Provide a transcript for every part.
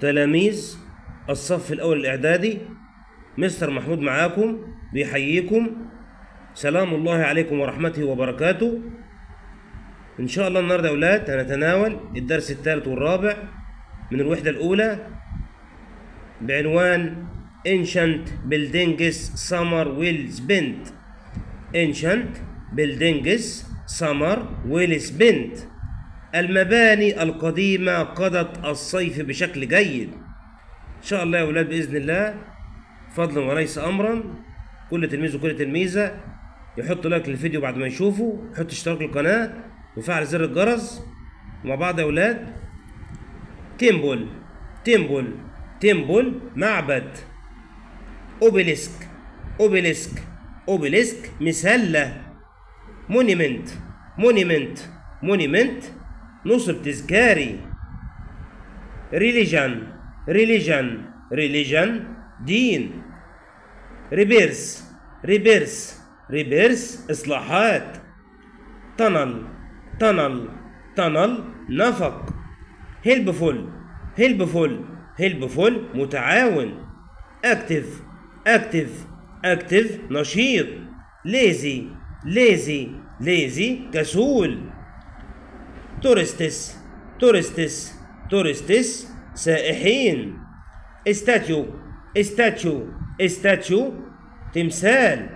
تلاميذ الصف الأول الإعدادي مستر محمود معاكم بيحييكم سلام الله عليكم ورحمته وبركاته إن شاء الله النهاردة يا أولاد هنتناول الدرس الثالث والرابع من الوحدة الأولى بعنوان Ancient Buildings Summer Will Spent Ancient Buildings Summer Will Spent المباني القديمة قضت الصيف بشكل جيد إن شاء الله يا أولاد بإذن الله فضلا وليس أمرا كل تلميذ وكل تلميذة يحط لايك للفيديو بعد ما يشوفه يحط اشتراك للقناة وفعل زر الجرس مع بعض يا أولاد تيمبل تيمبل تيمبل معبد أوبليسك أوبليسك أوبليسك مسلة مونيمنت مونيمنت مونيمنت نصب تذكاري religion religion religion دين reverse reverse reverse إصلاحات tunnel tunnel tunnel نفق helpful helpful helpful متعاون active active active نشيط lazy lazy lazy كسول تورستس تورستس تورستس سائحين استاتيو استاتيو استاتيو تمثال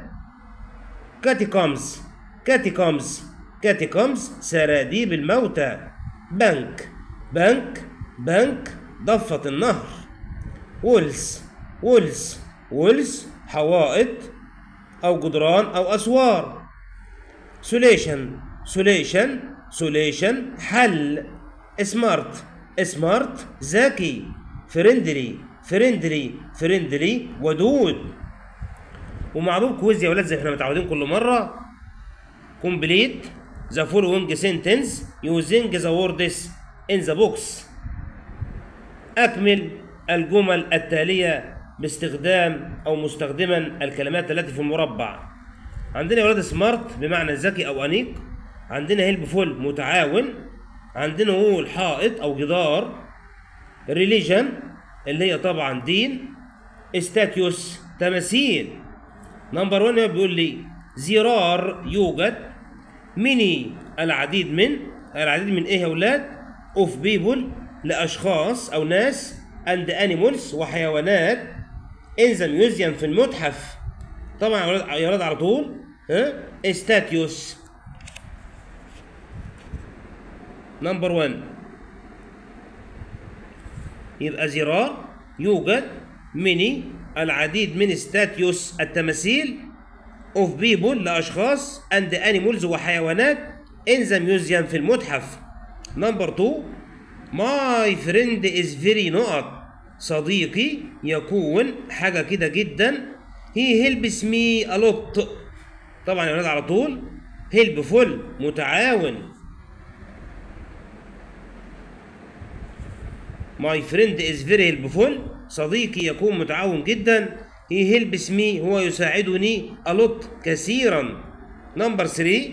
كاتيكومز كاتيكومز كاتيكومز سراديب الموتى بنك بنك بنك ضفة النهر ولز ولز ولز حوائط أو جدران أو أسوار سوليشن سوليشن سوليشن حل سمارت سمارت ذكي فريندلي فريندلي فريندلي ودود ومعروف كويز يا ولاد زي احنا متعودين كل مره كومبليت ذا فولوينج سنتنس يوزنج ذا ووردز ان ذا بوكس اكمل الجمل التاليه باستخدام او مستخدما الكلمات التي في المربع عندنا يا ولاد سمارت بمعنى ذكي او انيق عندنا هيلب فول متعاون عندنا وول حائط او جدار ريليجن اللي هي طبعا دين استاتيوس تماثيل نمبر 1 بيقول لي زرار يوجد مني العديد من العديد من ايه يا اولاد اوف بيبل لاشخاص او ناس اند انيمالز وحيوانات ان ذا ميوزيوم في المتحف طبعا يا اولاد على طول ها استاتيوس نمبر 1 يبقى زرار يوجد مني العديد من ستاتيوس التماثيل اوف بيبول لاشخاص اند انيمولز وحيوانات ان ذا ميوزيوم في المتحف نمبر 2 ماي فريند از فيري نقط صديقي يكون حاجه كده جدا هي هيلبس مي الوت طبعا يا ولاد على طول هيلب فل متعاون ماي فريند از فيري هيلبفول صديقي يكون متعاون جدا هي هيلبس مي هو يساعدني الوت كثيرا نمبر 3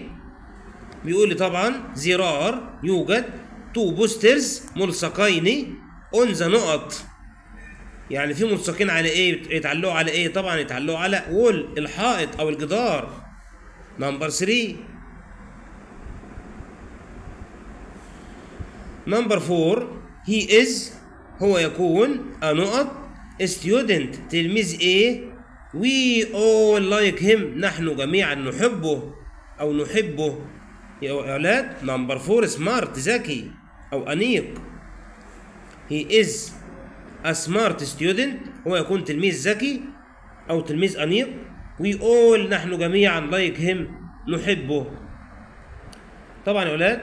بيقول لي طبعا زرار يوجد تو بوسترز ملصقين اون ذا نقط يعني في ملصقين على ايه يتعلقوا على ايه طبعا يتعلقوا على وول الحائط او الجدار نمبر 3 نمبر 4 he is هو يكون a نقط student تلميذ ايه we all like him نحن جميعا نحبه أو نحبه يا أولاد نمبر فور سمارت ذكي أو أنيق he is a smart student هو يكون تلميذ ذكي أو تلميذ أنيق we all نحن جميعا like him نحبه طبعا يا أولاد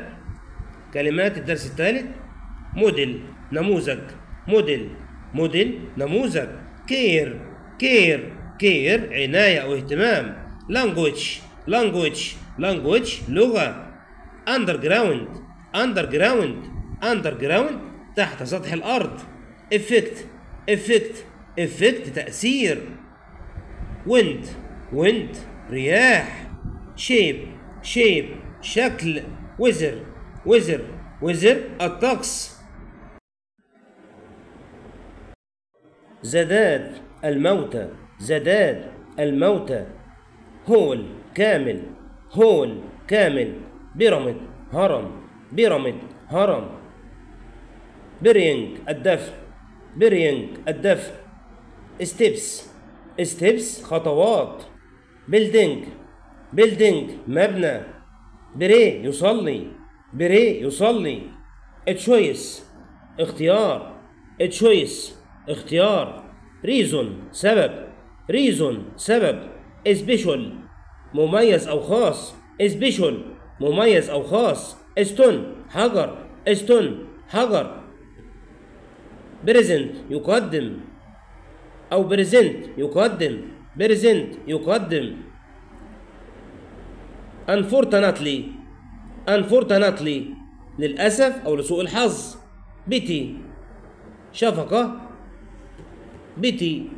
كلمات الدرس الثالث موديل نموذج موديل موديل نموذج كير كير كير عناية أو اهتمام لانجويج لانجويج لانجويج لغة underground underground underground تحت سطح الأرض إفكت إفكت إفكت تأثير wind wind رياح شيب شيب شكل weather weather weather الطقس زداد الموتى زداد الموتى هول كامل هول كامل بيراميد هرم بيراميد هرم برينج الدفع برينج الدفع ستيبس ستيبس خطوات بيلدينج بيلدينج مبنى بري يصلي بري يصلي تشويس اختيار تشويس اختيار ريزون سبب ريزون سبب سبيشال مميز أو خاص سبيشال مميز أو خاص استون حجر استون حجر بريزنت يقدم أو بريزنت يقدم بريزنت يقدم unfortunately unfortunately للأسف أو لسوء الحظ بتي شفقة بتي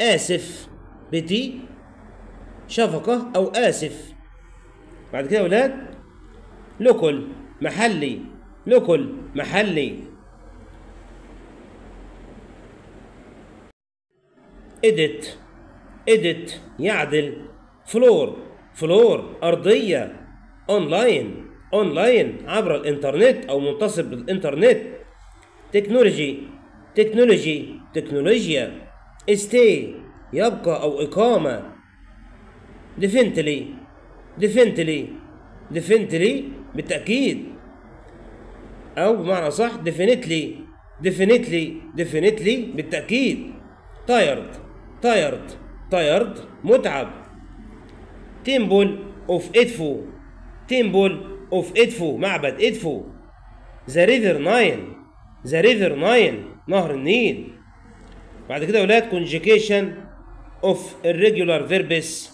آسف بتي شفقة أو آسف بعد كده يا ولاد لوكل محلي لوكل محلي إدت إدت يعدل فلور فلور أرضية أونلاين أونلاين عبر الإنترنت أو منتصب بالإنترنت تكنولوجي تكنولوجي تكنولوجيا استي يبقى أو إقامة ديفنتلي ديفنتلي ديفنتلي بالتأكيد أو بمعنى صح ديفنتلي ديفنتلي ديفنتلي بالتأكيد تايرد تايرد تايرد متعب تيمبل اوف ادفو تيمبل اوف ادفو معبد ادفو ذا ريفر ناين ذا ريفر ناين نهر النيل بعد كده يا ولاد conjugation of irregular verbs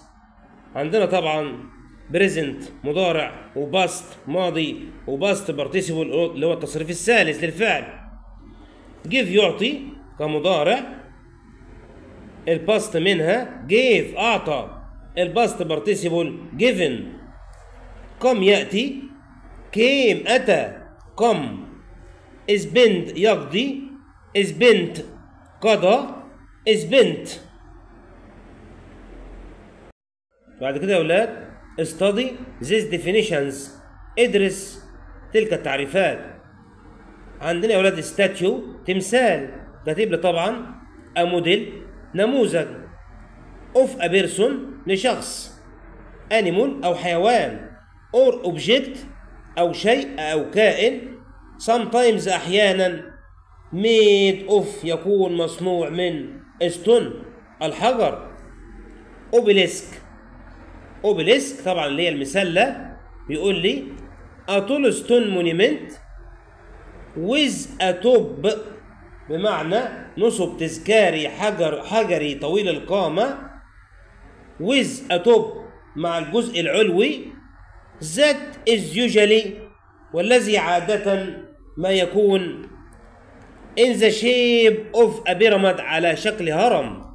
عندنا طبعا بريزنت مضارع وباست ماضي وباست بارتيسيبل اللي هو التصريف الثالث للفعل جيف يعطي كمضارع الباست منها جيف اعطى الباست بارتيسيبل جيفن كم ياتي كيم اتى كم اسبند يقضي اسبنت قضى is بنت بعد كده يا ولاد استدي ذيس ديفينيشنز ادرس تلك التعريفات عندنا يا ولاد ستاتيو تمثال كاتب لي طبعا a موديل نموذج اوف ا بيرسون لشخص animal أو حيوان or object أو شيء أو كائن sometimes أحيانا ميت أوف يكون مصنوع من استون الحجر أوبليسك أوبليسك طبعا اللي هي المسلة بيقول لي أتول ستون مونيمنت ويز أتوب بمعنى نصب تذكاري حجر حجري طويل القامة ويز أتوب مع الجزء العلوي ذات از يوجلي والذي عادة ما يكون in the shape of a pyramid على شكل هرم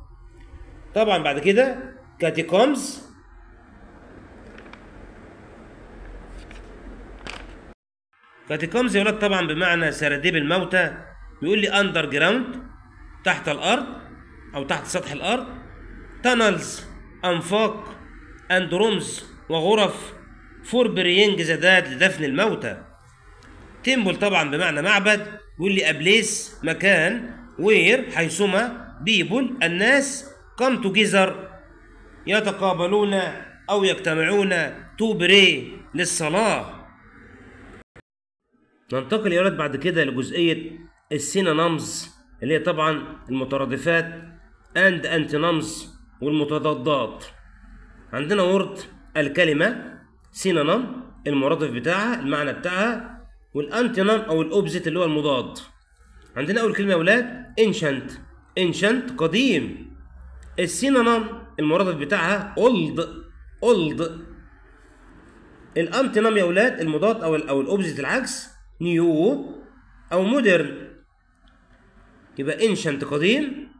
طبعا بعد كده catacombs catacombs يا ولاد طبعا بمعنى سراديب الموتى بيقول لي اندر جراوند تحت الارض او تحت سطح الارض tunnels انفاق and rooms وغرف for burying the dead لدفن الموتى temple طبعا بمعنى معبد بيقول لي ابليس مكان وير حيثما بيبل الناس كم توجيزر يتقابلون او يجتمعون تو بري للصلاه ننتقل يا ولد بعد كده لجزئيه السينانمز اللي هي طبعا المترادفات اند انتينمز والمتضادات عندنا ورد الكلمه سينانم المرادف بتاعها المعنى بتاعها والانتينم او الاوبزيت اللي هو المضاد عندنا اول كلمه يا اولاد انشنت انشنت قديم السينونم المرادف بتاعها اولد اولد الانتينم يا اولاد المضاد او او الاوبزيت العكس نيو او مودرن يبقى انشنت قديم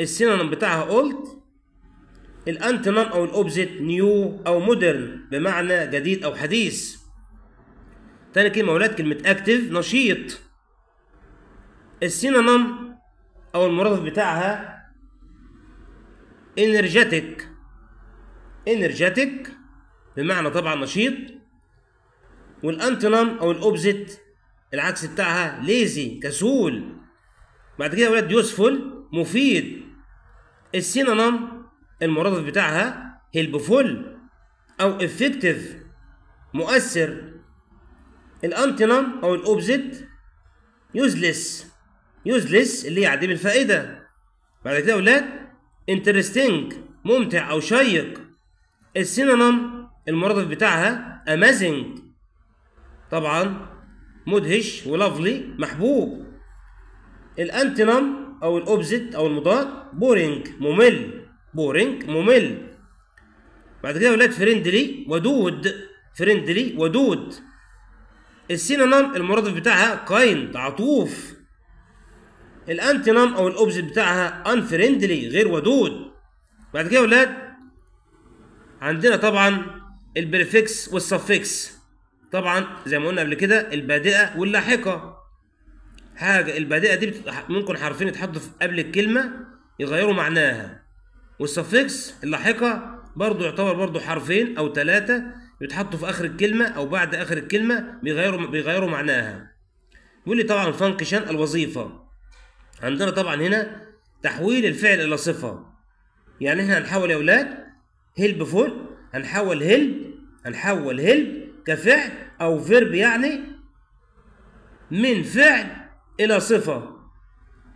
السينونم بتاعها اولد الانتينم او الاوبزيت نيو او مودرن بمعنى جديد او حديث تاني كلمه اولاد كلمه اكتف نشيط السينونم او المرادف بتاعها انرجيتك انرجيتك بمعنى طبعا نشيط والانتونم او الاوبزيت العكس بتاعها ليزي كسول بعد كده اولاد يوسفول مفيد السينونم المرادف بتاعها هيلبفول او افكتيف مؤثر الانتنم او الاوبزيت يوزلس يوزلس اللي هي عديم الفائده بعد كده يا ولاد انترستنج ممتع او شيق السينانم المرادف بتاعها امازنج طبعا مدهش ولافلي محبوب الانتنم او الاوبزيت او المضاد بورينج ممل بورينج ممل بعد كده يا ولاد فريندلي ودود فريندلي ودود السينونم المرادف بتاعها كايند عطوف الانتينام او الاوبجكت بتاعها انفريندلي غير ودود بعد كده يا ولاد عندنا طبعا البريفكس والسفكس طبعا زي ما قلنا قبل كده البادئه واللاحقه حاجه البادئه دي ممكن حرفين يتحطوا قبل الكلمه يغيروا معناها والسفكس اللاحقه برضو يعتبر برضو حرفين او ثلاثه بيتحطوا في اخر الكلمه او بعد اخر الكلمه بيغيروا بيغيروا معناها بيقول لي طبعا فانكشن الوظيفه عندنا طبعا هنا تحويل الفعل الى صفه يعني احنا هنحول يا اولاد هيلب فول هنحول هيلب هنحول هيلب كفعل او فيرب يعني من فعل الى صفه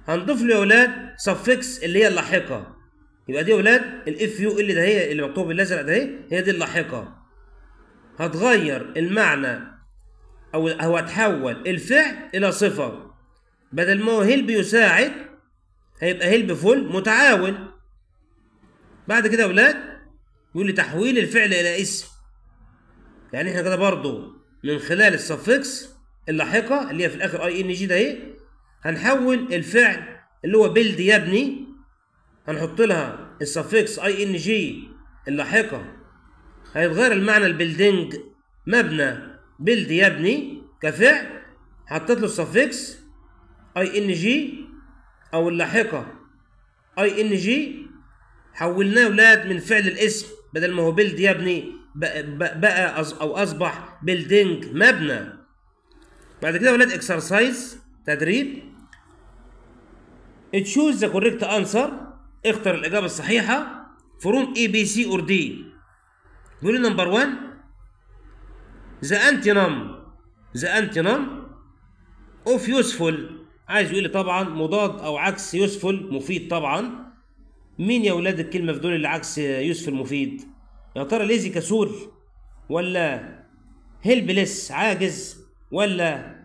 هنضيف له يا اولاد سفكس اللي هي اللاحقه يبقى دي يا اولاد الاف يو ال ده هي اللي مكتوب بالازرق ده هي هي دي اللاحقه هتغير المعنى او هتحول الفعل الى صفه بدل ما هو هلب يساعد هيبقى هلب فل متعاون بعد كده يا اولاد يقول لي تحويل الفعل الى اسم يعني احنا كده برضه من خلال السفكس اللاحقه اللي هي في الاخر اي ان جي ده ايه هنحول الفعل اللي هو يا يبني هنحط لها السفكس اي ان جي اللاحقه هيتغير المعنى البيلدينج مبنى بيلد يبني كفعل حطيت له السفكس اي ان جي او اللاحقه اي ان جي حولناه ولاد من فعل الاسم بدل ما هو بيلد يبني بقى او اصبح بيلدينج مبنى بعد كده ولاد اكسرسايز تدريب تشوز ذا كوريكت انسر اختر الاجابه الصحيحه فروم اي بي سي اور دي يقول نمبر 1 ذا انتينم ذا انتينم اوف يوسفول عايز يقول لي طبعا مضاد او عكس يوسفول مفيد طبعا مين يا ولاد الكلمه في دول اللي عكس يوسفول مفيد يا ترى ليزي كسول ولا هيلبلس عاجز ولا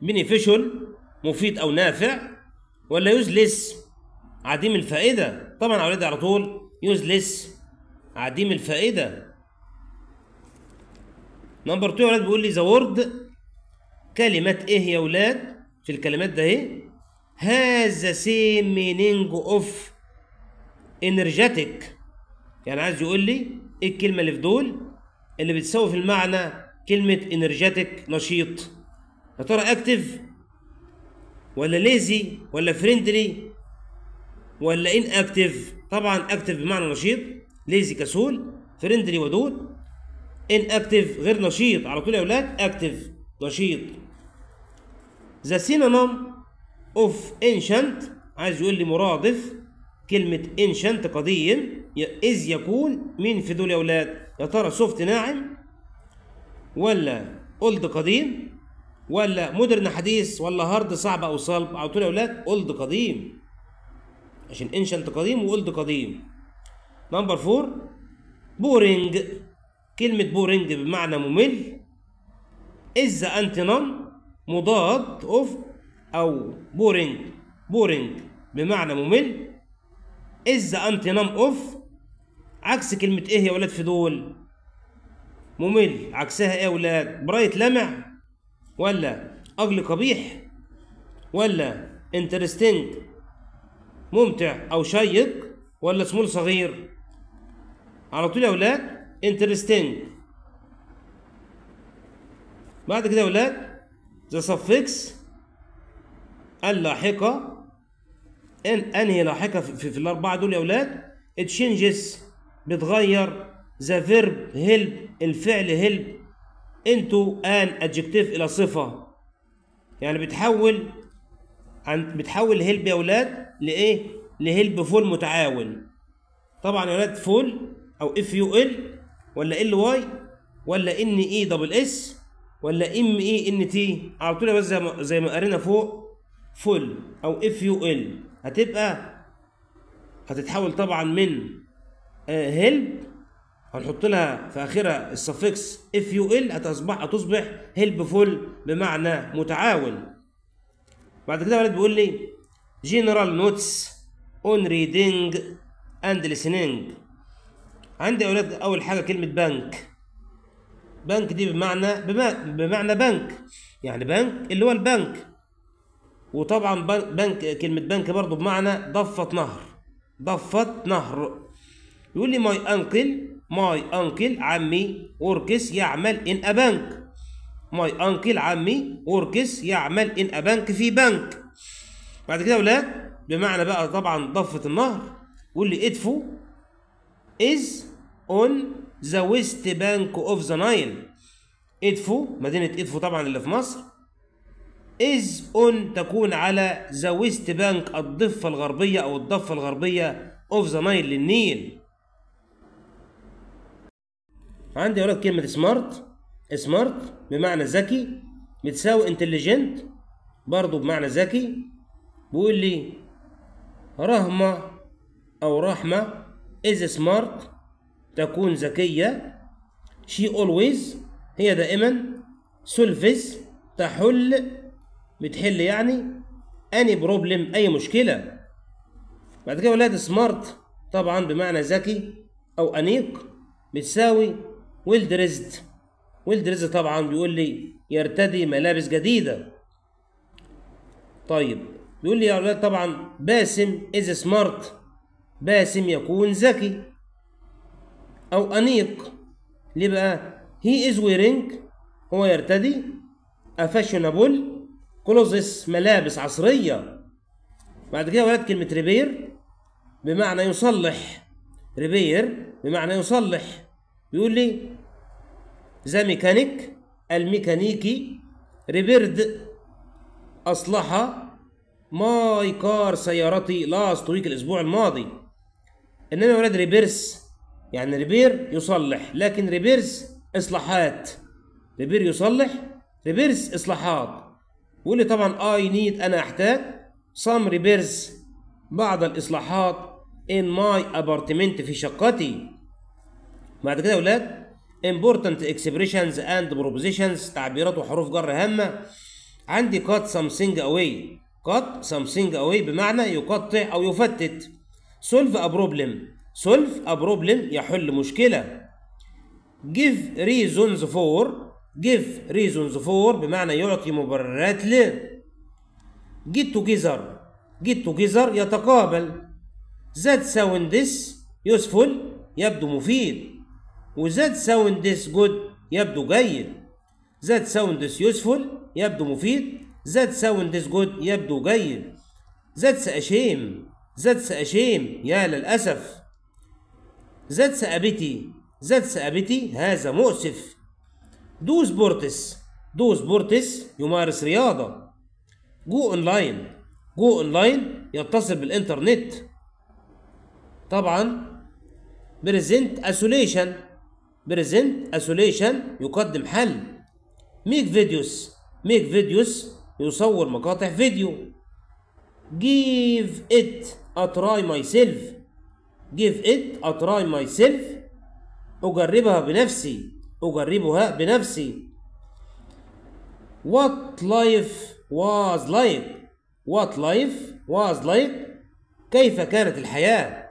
بينيفيشال مفيد او نافع ولا يوزلس عديم الفائده طبعا يا ولاد على طول يوزلس عديم الفائدة نمبر 2 يا ولاد بيقول لي ذا وورد كلمة ايه يا ولاد في الكلمات ده ايه هذا سيم مينينج اوف انرجيتك يعني عايز يقول لي ايه الكلمة اللي في دول اللي بتساوي في المعنى كلمة انرجيتك نشيط يا ترى اكتف ولا ليزي ولا فريندلي ولا ان اكتف طبعا اكتف بمعنى نشيط ليزي كسول فريندلي ودود ان اكتف غير نشيط على طول يا اولاد اكتف نشيط ذا سينونم اوف انشنت عايز يقول لي مرادف كلمة انشنت قديم إذ يكون مين في دول يا ولاد؟ يا ترى سوفت ناعم ولا اولد قديم ولا مودرن حديث ولا هارد صعب أو صلب؟ على طول يا ولاد اولد قديم عشان انشنت قديم وولد قديم نمبر فور بورينج كلمة بورينج بمعنى ممل إز أنتنون مضاد أوف أو بورينج بورينج بمعنى ممل إز أنتنون أوف عكس كلمة إيه يا ولاد في دول ممل عكسها إيه يا ولاد برايت لمع ولا أجل قبيح ولا انترستينج ممتع او شيق ولا سمول صغير على طول يا اولاد انترستنج بعد كده يا اولاد ذا سفكس اللاحقه ان انهي لاحقه في, في, الاربعه دول يا اولاد تشينجز بتغير ذا فيرب هيلب الفعل هيلب انتو ان ادجكتيف الى صفه يعني بتحول عن بتحول هيلب يا اولاد لايه لهيلب فول متعاون طبعا يا ولاد فول او اف يو ال ولا ال واي ولا ان اي دبل اس ولا ام اي ان تي على طول بس زي ما قرينا فوق فول او اف يو ال هتبقى هتتحول طبعا من هيلب آه، هنحط لها في اخرها السفكس اف يو ال هتصبح هتصبح هيلب فول بمعنى متعاون بعد كده ولاد بيقول لي جنرال نوتس اون ريدنج اند listening عندي يا اولاد اول حاجه كلمه بنك بنك دي بمعنى بمعنى بنك يعني بنك اللي هو البنك وطبعا بنك كلمه بنك برضو بمعنى ضفه نهر ضفه نهر يقول لي ماي انكل ماي انكل عمي وركس يعمل ان ا بنك ماي انكل عمي وركس يعمل ان ا بنك في بنك بعد كده ولاد بمعنى بقى طبعا ضفة النهر واللي ادفو از اون ذا ويست بانك اوف ذا نايل ادفو مدينة ادفو طبعا اللي في مصر از اون تكون على ذا ويست بانك الضفة الغربية او الضفة الغربية اوف ذا نايل للنيل عندي اولاد كلمة سمارت سمارت بمعنى ذكي بتساوي انتليجنت برضه بمعنى ذكي بيقول لي رهمة أو رحمة is smart تكون ذكية she always هي دائما solves تحل بتحل يعني any problem أي مشكلة بعد كده ولاد سمارت طبعا بمعنى ذكي أو أنيق بتساوي well dressed well dressed طبعا بيقول لي يرتدي ملابس جديدة طيب بيقول لي يا اولاد طبعا باسم از سمارت باسم يكون ذكي او انيق ليه بقى هي از ويرينج هو يرتدي افاشنبل كلوزس ملابس عصريه بعد كده يا اولاد كلمه ريبير بمعنى يصلح ريبير بمعنى يصلح بيقول لي ذا ميكانيك الميكانيكي ريبيرد اصلح ماي كار سيارتي لاست ويك الاسبوع الماضي انما ولاد ريبيرس يعني ريبير يصلح لكن ريبيرس اصلاحات ريبير يصلح ريبيرس اصلاحات واللي طبعا اي نيد انا احتاج سام ريبيرس بعض الاصلاحات ان ماي ابارتمنت في شقتي بعد كده يا ولاد important expressions and propositions تعبيرات وحروف جر هامه عندي cut something away cut something away بمعنى يقطع أو يفتت solve a problem solve a problem يحل مشكلة give reasons for give reasons for بمعنى يعطي مبررات ل get together get together يتقابل that sounds useful يبدو مفيد وذات sound this good يبدو جيد ذات sound this useful يبدو مفيد That sound is good يبدو جيد That's a shame That's a shame يا للأسف That's a pity That's a pity هذا مؤسف Do sports Do sports يمارس رياضة Go online Go online يتصل بالإنترنت طبعا present isolation present isolation يقدم حل make videos make videos يصور مقاطع فيديو give it a try myself give it a try myself أجربها بنفسي أجربها بنفسي what life was like what life was like كيف كانت الحياة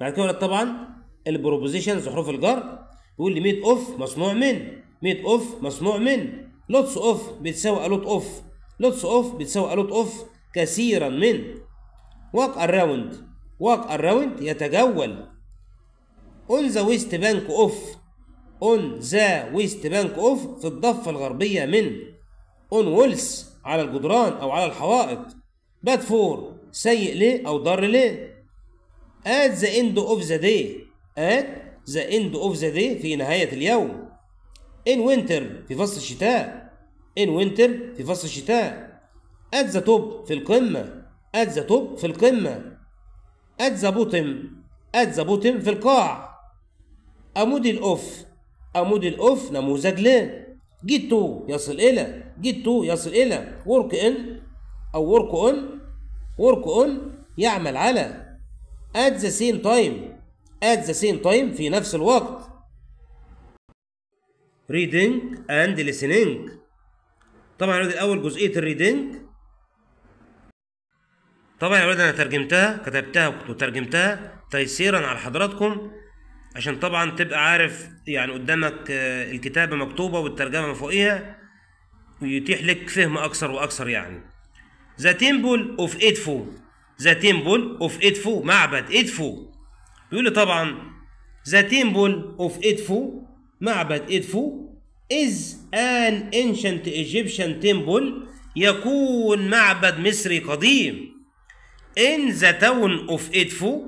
بعد كده طبعا البروبوزيشنز حروف الجر يقول لي ميد اوف مصنوع من ميد اوف مصنوع من لوتس اوف بتساوي الوت اوف لوتس اوف بتساوي الوت اوف كثيرا من واك اراوند واك اراوند يتجول اون ذا ويست بانك اوف اون ذا ويست بانك اوف في الضفه الغربيه من اون وولز على الجدران او على الحوائط باد فور سيء ليه او ضار ليه at the end of the day at the end of the day في نهايه اليوم in winter في فصل الشتاء in winter في فصل الشتاء at the top في القمة at the top في القمة at the bottom at the bottom في القاع a model of a model of نموذج ل get to يصل إلى get to يصل إلى work in أو work on work on يعمل على at the same time at the same time في نفس الوقت reading and listening طبعا يا الاول جزئيه الريدنج طبعا يا ولاد انا ترجمتها كتبتها وترجمتها تيسيرا على حضراتكم عشان طبعا تبقى عارف يعني قدامك آه، الكتابه مكتوبه والترجمه من فوقيها ويتيح لك فهم اكثر واكثر يعني ذا تيمبل اوف ادفو ذا تيمبل اوف ادفو معبد ادفو بيقول لي طبعا ذا تيمبل اوف ادفو معبد إدفو is an ancient Egyptian temple يكون معبد مصري قديم in the town of إدفو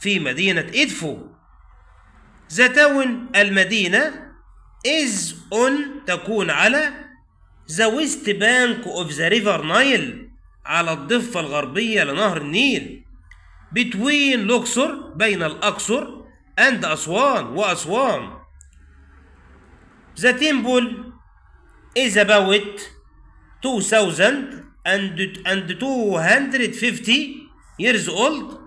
في مدينة إدفو the town المدينة is on تكون على the west bank of the river Nile على الضفة الغربية لنهر النيل between لوكسور بين الأقصر and أسوان وأسوان The temple is about 2250 years old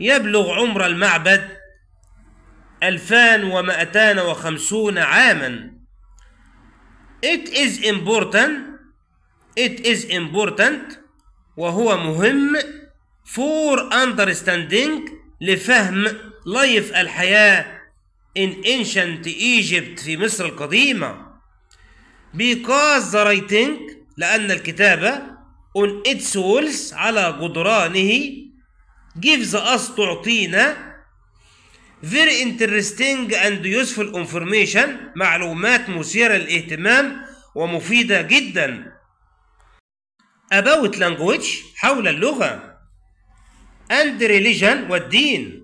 يبلغ عمر المعبد 2250 عاما It is important It is important وهو مهم for understanding لفهم لايف الحياة in ancient Egypt في مصر القديمة because the writing لأن الكتابة on its walls على جدرانه gives us تعطينا very interesting and useful information معلومات مثيرة للاهتمام ومفيدة جدا about language حول اللغة and religion والدين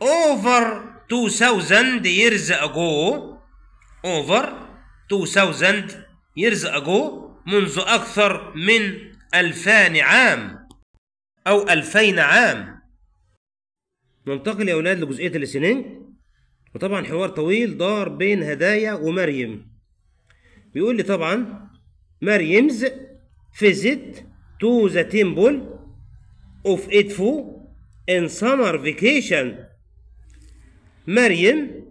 over 2000 years ago over 2000 years ago منذ أكثر من ألفان عام أو ألفين عام ننتقل يا أولاد لجزئية السننج وطبعا حوار طويل دار بين هدايا ومريم بيقول لي طبعا مريمز فيزيت تو ذا تيمبل اوف ادفو ان سمر فيكيشن مريم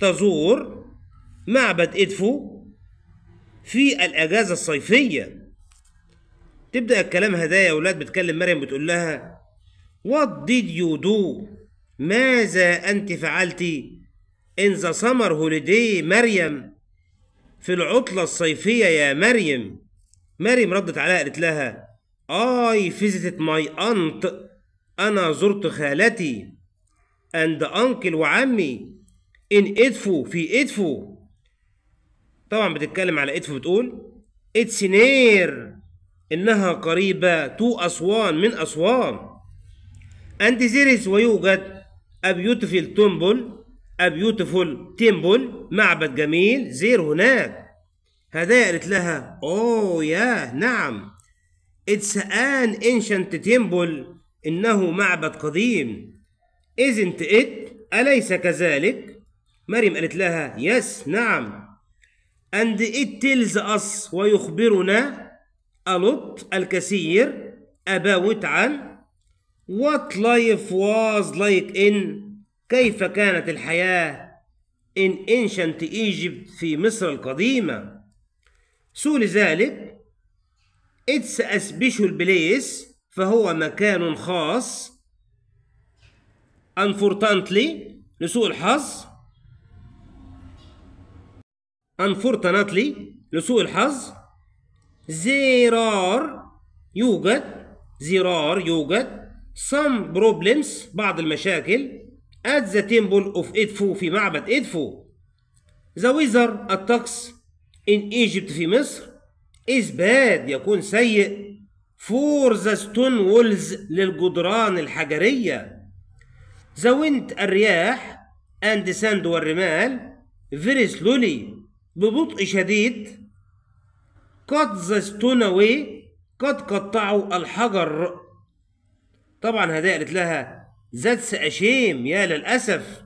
تزور معبد إدفو في الأجازة الصيفية تبدأ الكلام هدايا يا أولاد بتكلم مريم بتقول لها What did you do? ماذا أنت فعلت in the summer holiday مريم في العطلة الصيفية يا مريم مريم ردت عليها قالت لها I visited my aunt أنا زرت خالتي and uncle وعمي in ادفو في ادفو طبعا بتتكلم على ادفو بتقول اتس نير انها قريبة تو اسوان من اسوان and there is ويوجد a beautiful temple a beautiful temple معبد جميل زير هناك هدايا قالت لها اوه oh يا نعم اتس ان ancient temple انه معبد قديم isn't it أليس كذلك مريم قالت لها yes نعم and it tells us ويخبرنا a lot الكثير about عن what life was like in كيف كانت الحياة in ancient Egypt في مصر القديمة سو لذلك it's a special place فهو مكان خاص unfortunately لسوء الحظ unfortunately لسوء الحظ are يوجد are يوجد some problems بعض المشاكل at the temple of Edfu في معبد Edfu the weather الطقس in Egypt في مصر is bad يكون سيء for the stone walls للجدران الحجرية The wind الرياح and the sand والرمال very slowly ببطء شديد cut the stone away قد قطعوا الحجر طبعا هدايا قالت لها ذاتس أشيم يا للأسف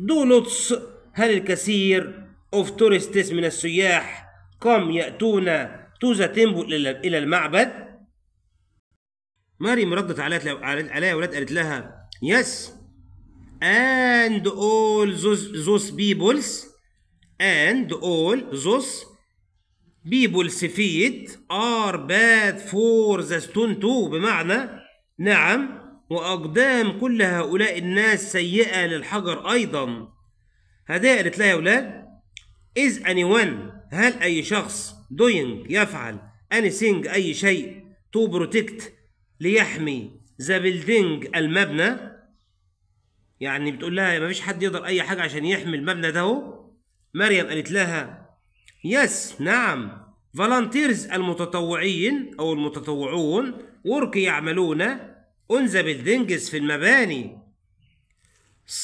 دولوتس هل الكثير اوف تورستس من السياح قام يأتون توزا تيمبو إلى المعبد مريم ردت عليها عليها ولاد قالت لها يس and all those, those peoples and all those people's feet are bad for the stone too بمعنى نعم وأقدام كل هؤلاء الناس سيئة للحجر أيضا هذا قالت لها يا ولاد is anyone هل أي شخص doing يفعل anything أي شيء to protect ليحمي the building المبنى يعني بتقول لها ما فيش حد يقدر اي حاجه عشان يحمي المبنى ده مريم قالت لها يس نعم فالنتيرز المتطوعين او المتطوعون ورك يعملون on the buildings في المباني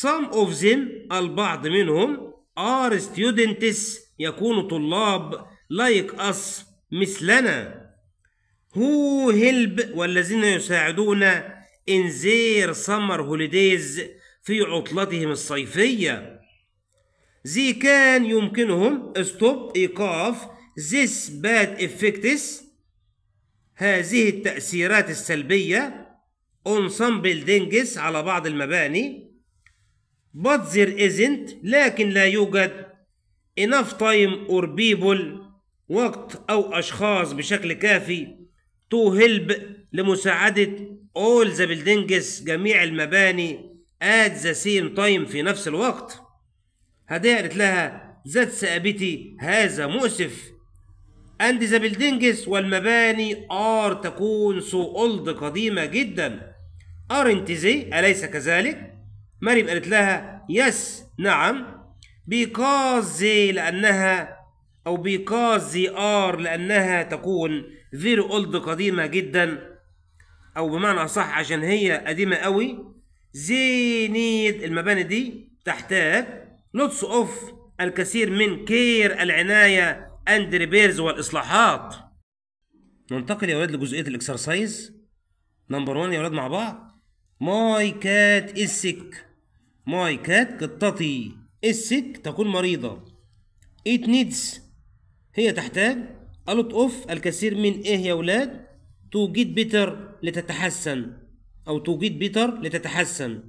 some of them البعض منهم are students يكونوا طلاب like us مثلنا who help والذين يساعدون in their summer holidays في عطلتهم الصيفية زي كان يمكنهم استوب إيقاف this bad effects هذه التأثيرات السلبية on some buildings على بعض المباني but there isn't لكن لا يوجد enough time or people وقت أو أشخاص بشكل كافي to help لمساعدة all the buildings جميع المباني at the same time في نفس الوقت هدية قالت لها ذات سأبتي هذا مؤسف and the buildings والمباني are تكون so old قديمة جدا aren't they أليس كذلك مريم قالت لها yes نعم because they لأنها أو because they are لأنها تكون very old قديمة جدا أو بمعنى أصح عشان هي قديمة قوي زينيد المباني دي تحتاج لوتس اوف الكثير من كير العناية اند ريبيرز والإصلاحات ننتقل يا ولاد لجزئية الإكسرسايز نمبر 1 يا ولاد مع بعض ماي كات السك ماي كات قطتي السك تكون مريضة it needs هي تحتاج a lot of الكثير من ايه يا ولاد to get better لتتحسن أو توجيد بيتر لتتحسن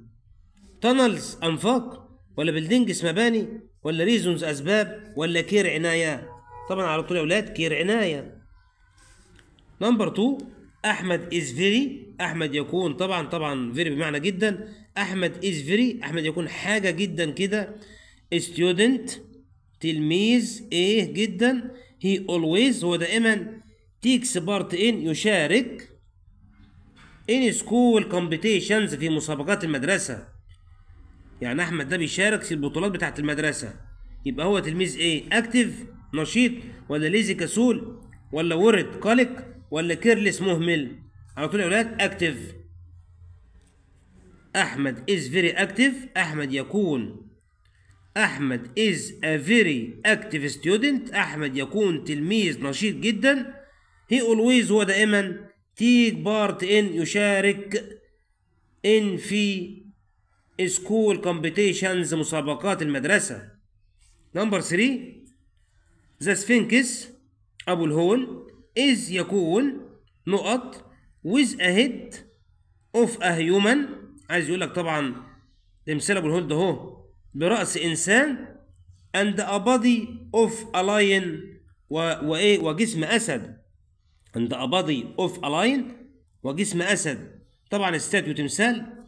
تانلز أنفاق ولا بلدنجز مباني ولا ريزونز أسباب ولا كير عناية طبعا على طول يا أولاد كير عناية نمبر 2 أحمد إز فيري أحمد يكون طبعا طبعا فيري بمعنى جدا أحمد إز فيري أحمد يكون حاجة جدا كده ستودنت تلميذ إيه جدا هي أولويز هو دائما تيكس بارت إن يشارك ان سكول كومبيتيشنز في مسابقات المدرسه يعني احمد ده بيشارك في البطولات بتاعه المدرسه يبقى هو تلميذ ايه اكتف نشيط ولا ليزي كسول ولا ورد قلق ولا كيرلس مهمل على طول يا اولاد اكتف احمد از فيري اكتف احمد يكون احمد از ا فيري اكتف ستودنت احمد يكون تلميذ نشيط جدا هي اولويز هو دائما تيك بارت ان يشارك ان في سكول كومبيتيشنز مسابقات المدرسة نمبر 3 ذا سفينكس أبو الهول إذ يكون نقط with a اوف of a human عايز يقول لك طبعا تمثال أبو الهول ده هو برأس إنسان and a body of a لاين وإيه وجسم أسد عند أباضي أوف ألاين وجسم أسد طبعا استاتيو تمثال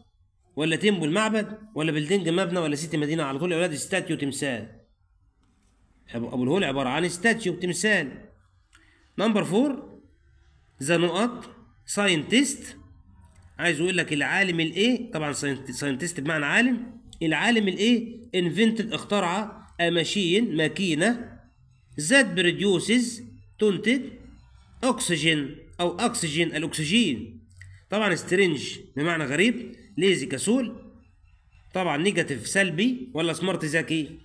ولا تيمبو المعبد ولا بلدنج مبنى ولا سيتي مدينة على طول يا ولاد استاتيو تمثال أبو الهول عبارة عن استاتيو تمثال نمبر فور ذا نقط ساينتست عايز يقول لك العالم الايه طبعا ساينتست بمعنى عالم العالم الايه انفنتد اخترع ماشين ماكينه ذات بروديوسز تنتج اوكسجين أو أكسجين الأكسجين طبعا سترينج بمعنى غريب ليزي كسول طبعا نيجاتيف سلبي ولا سمارت ذكي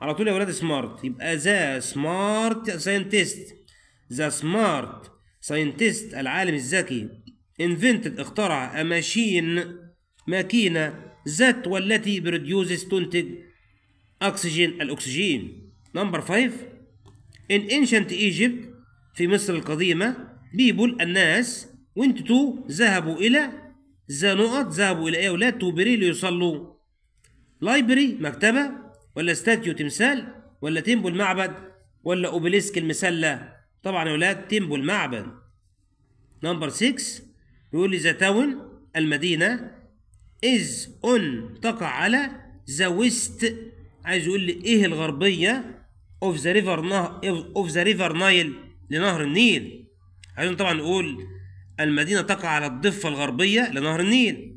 على طول يا ولاد سمارت يبقى ذا سمارت ساينتست ذا سمارت ساينتست العالم الذكي انفنتد اخترع ماشين ماكينة ذات والتي بروديوزز تنتج أكسجين الأكسجين نمبر 5 In ancient Egypt في مصر القديمة بيبول الناس وانتو تو ذهبوا إلى زانوات ذهبوا إلى إيه ولاد توبري ليصلوا لايبري مكتبة ولا ستاتيو تمثال ولا تيمبو المعبد ولا أوبليسك المسلة طبعا يا ولاد تيمبو المعبد نمبر 6 بيقول لي ذا تاون المدينة إز أون تقع على ذا ويست عايز يقول لي إيه الغربية أوف ذا ريفر اوف ذا ريفر نايل لنهر النيل عايزين طبعا نقول المدينة تقع على الضفة الغربية لنهر النيل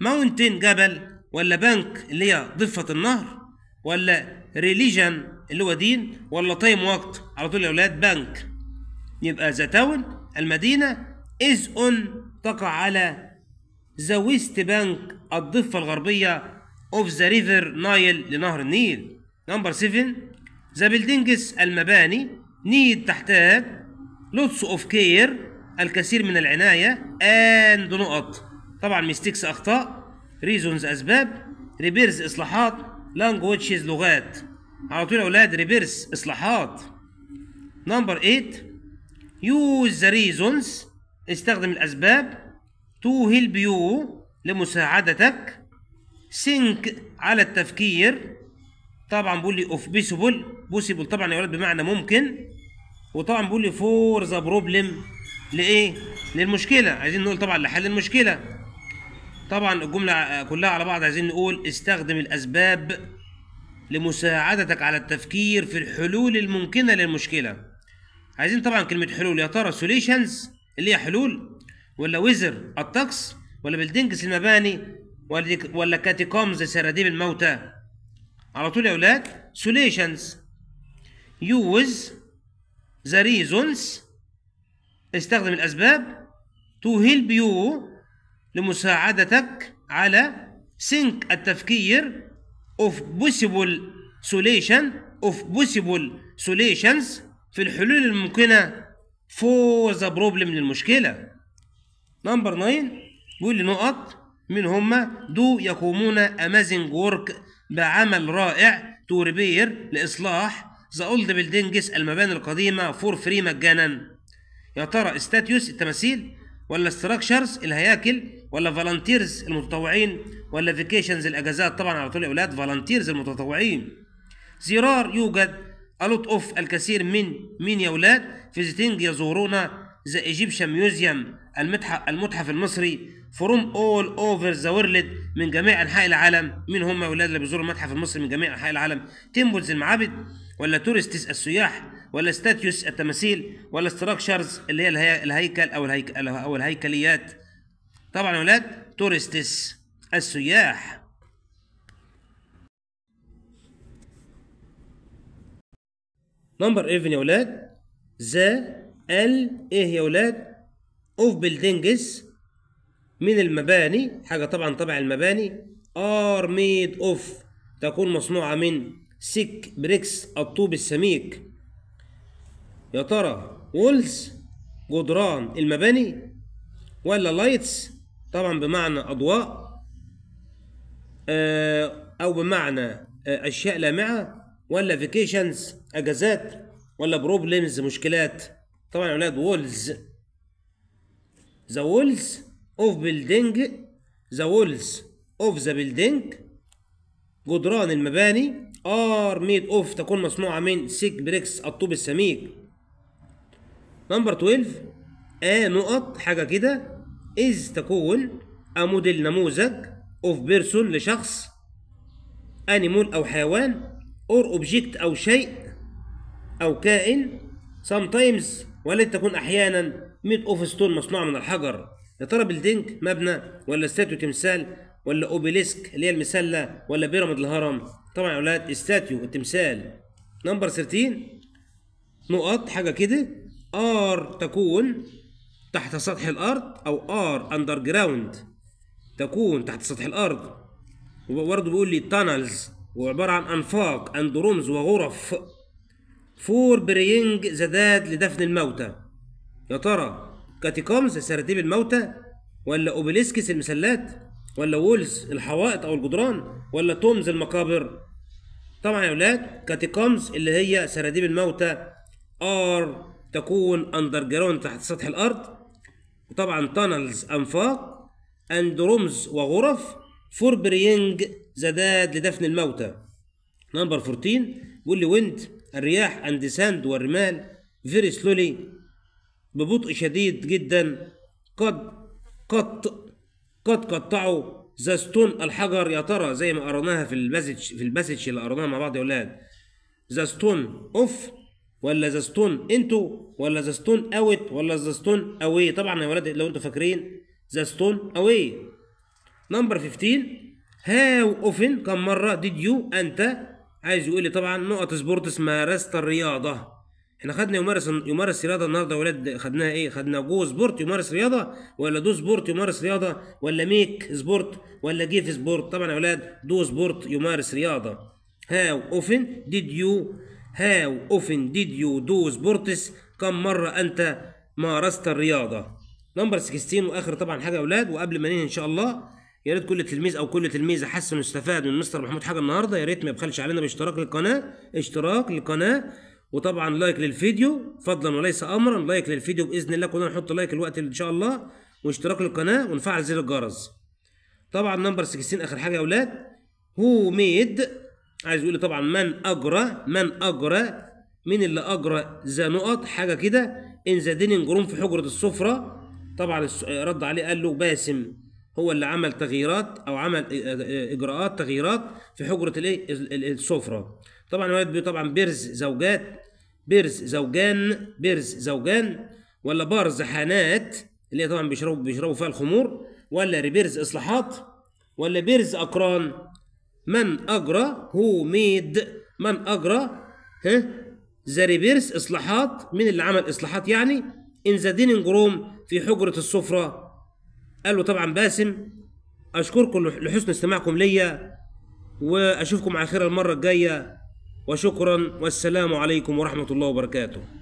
ماونتين جبل ولا بنك اللي هي ضفة النهر ولا ريليجن اللي هو دين ولا تايم وقت على طول يا ولاد بنك يبقى ذا تاون المدينة از اون تقع على ذا ويست بنك الضفة الغربية اوف ذا ريفر نايل لنهر النيل نمبر 7 ذا بيلدينجز المباني نيد تحتها لوتس اوف كير الكثير من العناية اند نقط طبعا ميستيكس اخطاء ريزونز اسباب ريبيرز اصلاحات لانجويجز لغات على طول يا اولاد ريبيرز اصلاحات نمبر 8 يوز ذا ريزونز استخدم الاسباب تو هيلب يو لمساعدتك سينك على التفكير طبعا بيقول لي اوف بيسبل بوسيبل طبعا يا ولاد بمعنى ممكن وطبعا بيقول لي فور ذا بروبلم لايه للمشكله عايزين نقول طبعا لحل المشكله طبعا الجمله كلها على بعض عايزين نقول استخدم الاسباب لمساعدتك على التفكير في الحلول الممكنه للمشكله عايزين طبعا كلمه حلول يا ترى سوليوشنز اللي هي حلول ولا ويزر الطقس ولا بلدنجز المباني ولا كاتيكومز سراديب الموتى على طول يا أولاد solutions use the reasons استخدم الأسباب to help you لمساعدتك على sync التفكير of possible solution of possible solutions في الحلول الممكنة for the problem للمشكلة نمبر 9 بيقول لي نقط من هما دو يقومون amazing work بعمل رائع تو ريبير لإصلاح ذا اولد بيلدينجز المباني القديمة فور فري مجانا يا ترى استاتيوس التماثيل ولا ستراكشرز الهياكل ولا فالنتيرز المتطوعين ولا فيكيشنز الاجازات طبعا على طول يا اولاد فالنتيرز المتطوعين زرار يوجد الوت اوف الكثير من مين يا اولاد فيزيتنج يزورونا ذا ايجيبشن ميوزيوم المتحف, المتحف المصري فروم اول اوفر ذا ورلد من جميع انحاء العالم مين هم اولاد اللي بيزوروا المتحف المصري من جميع انحاء العالم تيمبلز المعابد ولا تورستس السياح ولا ستاتيوس التماثيل ولا ستراكشرز اللي هي الهيكل او الهيكل او الهيكليات طبعا يا اولاد تورستس السياح نمبر 11 يا اولاد ذا ال ايه يا اولاد اوف buildings من المباني حاجة طبعا طبع المباني ار ميد اوف تكون مصنوعة من سيك بريكس الطوب السميك يا ترى وولز جدران المباني ولا لايتس طبعا بمعنى اضواء آه، او بمعنى آه، اشياء لامعه ولا فيكيشنز اجازات ولا بروبلمز مشكلات طبعا يا وولز the walls of building the walls of the building جدران المباني are made of تكون مصنوعة من سيك بريكس الطوب السميك نمبر 12 آ نقط حاجة كده is تكون a موديل نموذج of person لشخص animal أو حيوان or object أو شيء أو كائن sometimes ولن تكون أحيانا 100 اوف ستون مصنوعه من الحجر يا ترى بلدينج مبنى ولا ستاتيو تمثال ولا اوبيليسك اللي هي المسله ولا بيراميد الهرم طبعا يا اولاد استاتيو التمثال نمبر 13 نقط حاجه كده ار تكون تحت سطح الارض او ار اندر جراوند تكون تحت سطح الارض وبرضه بيقول لي تانلز وعباره عن انفاق اند رومز وغرف فور برينج زداد لدفن الموتى يا ترى كاتيكومز سراديب الموتى ولا اوبليسكس المسلات ولا وولز الحوائط او الجدران ولا تومز المقابر طبعا يا اولاد كاتيكومز اللي هي سراديب الموتى ار تكون اندر جراوند تحت سطح الارض وطبعا تانلز انفاق اند رومز وغرف فور برينج زداد لدفن الموتى نمبر 14 بيقول لي ويند الرياح اند ساند والرمال فيري سلولي ببطء شديد جدا قد قد قد قطعوا ذا ستون الحجر يا ترى زي ما قرناها في الباسج في الباسج اللي قرناها مع بعض يا اولاد ذا ستون اوف ولا ذا ستون انتو ولا ذا ستون اوت ولا ذا ستون اوي طبعا يا ولاد لو انتوا فاكرين ذا ستون اوي نمبر 15 هاو اوفن كم مره ديد يو انت عايز يقول لي طبعا نقط سبورتس مارست الرياضه احنا خدنا يمارس يمارس رياضه النهارده يا ولاد خدناها ايه خدنا جو سبورت يمارس رياضه ولا دو سبورت يمارس رياضه ولا ميك سبورت ولا جيف سبورت طبعا يا ولاد دو سبورت يمارس رياضه هاو اوفن ديد يو هاو اوفن ديد يو دو سبورتس كم مره انت مارست الرياضه نمبر 16 واخر طبعا حاجه يا ولاد وقبل ما ننهي ان شاء الله يا ريت كل تلميذ او كل تلميذه حس انه استفاد من مستر محمود حاجه النهارده يا ريت ما يبخلش علينا باشتراك للقناه اشتراك للقناه وطبعا لايك للفيديو فضلا وليس امرا لايك للفيديو باذن الله كلنا نحط لايك الوقت ان شاء الله واشتراك للقناه ونفعل زر الجرس طبعا نمبر 16 اخر حاجه يا اولاد هو ميد عايز يقول طبعا من اجرى من اجرى مين اللي اجرى ذا نقط حاجه كده ان ذا دينينج روم في حجره السفره طبعا رد عليه قال له باسم هو اللي عمل تغييرات او عمل اجراءات تغييرات في حجره الايه السفره طبعا الولد طبعا بيرز زوجات بيرز زوجان بيرز زوجان ولا بارز حانات اللي هي طبعا بيشربوا بيشربوا فيها الخمور ولا ريبيرز اصلاحات ولا بيرز اقران من اجرى هو ميد من اجرى ها ذا ريبيرز اصلاحات مين اللي عمل اصلاحات يعني ان ذا ديننج روم في حجره السفره قال له طبعا باسم اشكركم لحسن استماعكم ليا واشوفكم على خير المره الجايه وشكرا والسلام عليكم ورحمه الله وبركاته